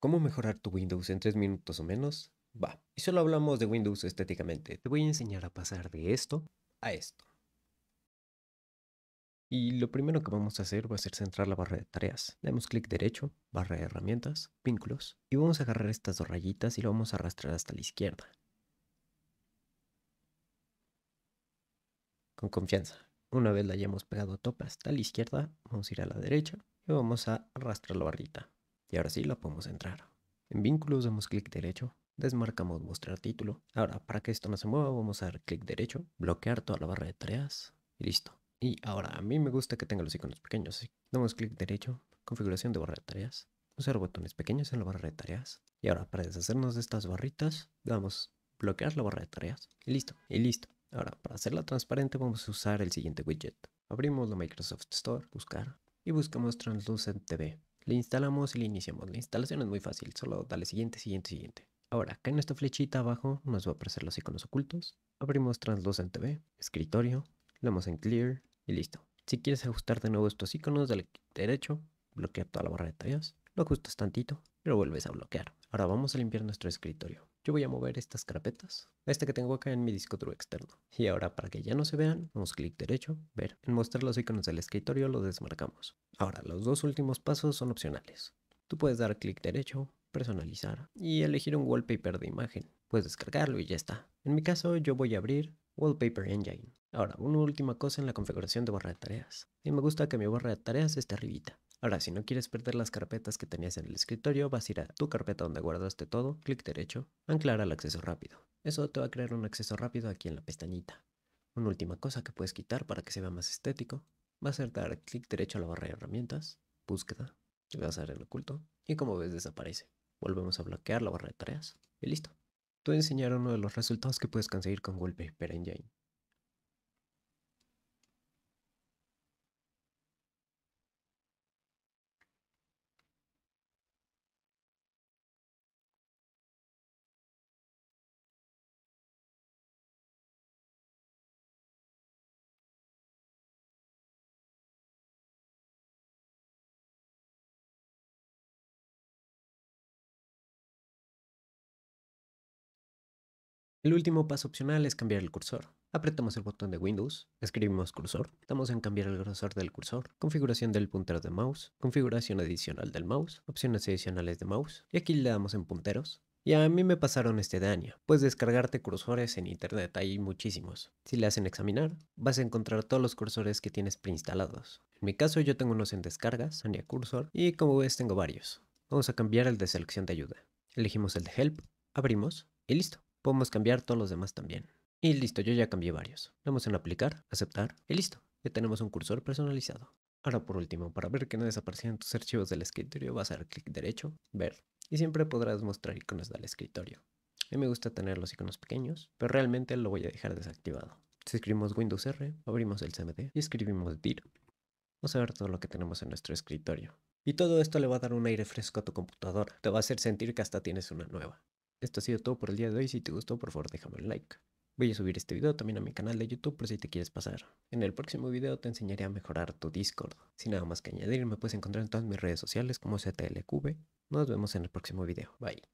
¿Cómo mejorar tu Windows en 3 minutos o menos? Va, y solo hablamos de Windows estéticamente. Te voy a enseñar a pasar de esto a esto. Y lo primero que vamos a hacer va a ser centrar la barra de tareas. Damos clic derecho, barra de herramientas, vínculos, y vamos a agarrar estas dos rayitas y lo vamos a arrastrar hasta la izquierda. Con confianza. Una vez la hayamos pegado a tope hasta la izquierda, vamos a ir a la derecha y vamos a arrastrar la barrita. Y ahora sí la podemos entrar. En vínculos damos clic derecho, desmarcamos mostrar título. Ahora, para que esto no se mueva, vamos a dar clic derecho, bloquear toda la barra de tareas y listo. Y ahora, a mí me gusta que tenga los iconos pequeños, damos clic derecho, configuración de barra de tareas, usar botones pequeños en la barra de tareas. Y ahora, para deshacernos de estas barritas, damos bloquear la barra de tareas y listo, y listo. Ahora, para hacerla transparente, vamos a usar el siguiente widget. Abrimos la Microsoft Store, buscar, y buscamos Translucent TV. Le instalamos y le iniciamos. La instalación es muy fácil, solo dale siguiente, siguiente, siguiente. Ahora, acá en esta flechita abajo nos va a aparecer los iconos ocultos. Abrimos Translucent TV, escritorio, le damos en Clear y listo. Si quieres ajustar de nuevo estos iconos, dale derecho, bloquea toda la barra de tareas, lo ajustas tantito, y lo vuelves a bloquear. Ahora vamos a limpiar nuestro escritorio. Yo voy a mover estas carpetas, esta que tengo acá en mi disco duro externo. Y ahora para que ya no se vean, damos clic derecho, ver. En mostrar los iconos del escritorio los desmarcamos. Ahora, los dos últimos pasos son opcionales. Tú puedes dar clic derecho, personalizar y elegir un wallpaper de imagen. Puedes descargarlo y ya está. En mi caso yo voy a abrir Wallpaper Engine. Ahora, una última cosa en la configuración de barra de tareas. Y me gusta que mi barra de tareas esté arribita. Ahora, si no quieres perder las carpetas que tenías en el escritorio, vas a ir a tu carpeta donde guardaste todo, clic derecho, anclar al acceso rápido. Eso te va a crear un acceso rápido aquí en la pestañita. Una última cosa que puedes quitar para que se vea más estético, va a ser dar clic derecho a la barra de herramientas, búsqueda, le vas a dar el oculto, y como ves desaparece. Volvemos a bloquear la barra de tareas, y listo. Te voy a enseñar uno de los resultados que puedes conseguir con Google Paper Engine. El último paso opcional es cambiar el cursor. Apretamos el botón de Windows, escribimos cursor, damos en cambiar el grosor del cursor, configuración del puntero de mouse, configuración adicional del mouse, opciones adicionales de mouse, y aquí le damos en punteros, y a mí me pasaron este daño. Puedes descargarte cursores en internet, hay muchísimos. Si le hacen examinar, vas a encontrar todos los cursores que tienes preinstalados. En mi caso yo tengo unos en descargas, Sania Cursor, y como ves tengo varios. Vamos a cambiar el de selección de ayuda. Elegimos el de Help, abrimos y listo podemos cambiar todos los demás también. Y listo, yo ya cambié varios. damos en aplicar, aceptar y listo. Ya tenemos un cursor personalizado. Ahora por último, para ver que no desaparecen tus archivos del escritorio, vas a dar clic derecho, ver. Y siempre podrás mostrar iconos del escritorio. A mí me gusta tener los iconos pequeños, pero realmente lo voy a dejar desactivado. Si escribimos Windows R, abrimos el CMD y escribimos DIR. Vamos a ver todo lo que tenemos en nuestro escritorio. Y todo esto le va a dar un aire fresco a tu computadora. Te va a hacer sentir que hasta tienes una nueva. Esto ha sido todo por el día de hoy. Si te gustó, por favor, déjame un like. Voy a subir este video también a mi canal de YouTube por si te quieres pasar. En el próximo video te enseñaré a mejorar tu Discord. Sin nada más que añadir, me puedes encontrar en todas mis redes sociales como ZLQB. Nos vemos en el próximo video. Bye.